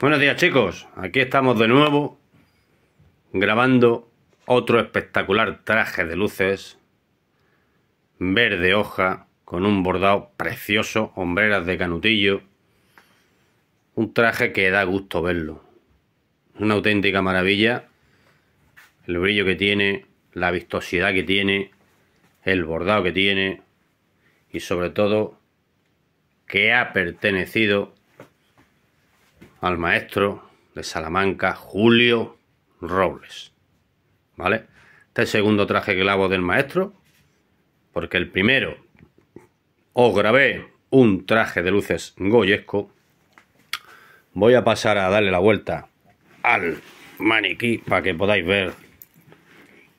Buenos días chicos, aquí estamos de nuevo grabando otro espectacular traje de luces verde hoja con un bordado precioso, hombreras de canutillo un traje que da gusto verlo una auténtica maravilla el brillo que tiene la vistosidad que tiene el bordado que tiene y sobre todo que ha pertenecido al maestro de Salamanca, Julio Robles. ¿Vale? Este es el segundo traje que lavo del maestro, porque el primero os grabé un traje de luces goyesco. Voy a pasar a darle la vuelta al maniquí para que podáis ver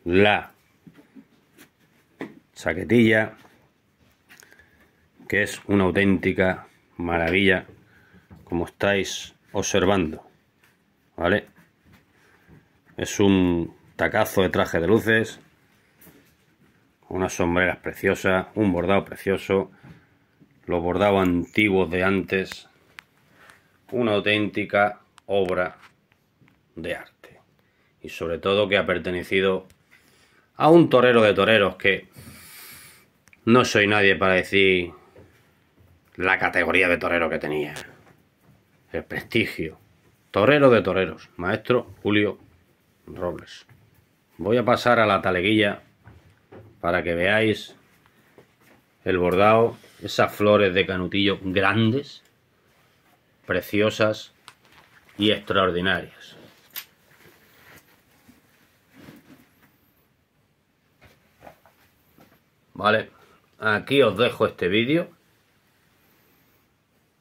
la chaquetilla, que es una auténtica maravilla, como estáis observando. ¿Vale? Es un tacazo de traje de luces. Unas sombreras preciosas. Un bordado precioso. Los bordados antiguos de antes. Una auténtica obra de arte. Y sobre todo que ha pertenecido a un torero de toreros que no soy nadie para decir la categoría de torero que tenía. El prestigio. Torero de toreros, maestro Julio Robles. Voy a pasar a la taleguilla para que veáis el bordado, esas flores de canutillo grandes, preciosas y extraordinarias. Vale, aquí os dejo este vídeo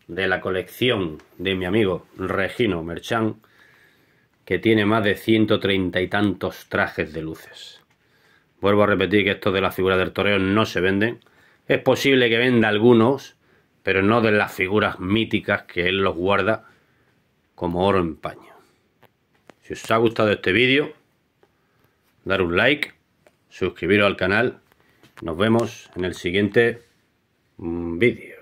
de la colección de mi amigo Regino Merchán, que tiene más de 130 y tantos trajes de luces. Vuelvo a repetir que estos de las figuras del toreo no se venden. Es posible que venda algunos, pero no de las figuras míticas que él los guarda como oro en paño. Si os ha gustado este vídeo, dar un like, suscribiros al canal. Nos vemos en el siguiente mm, vídeo.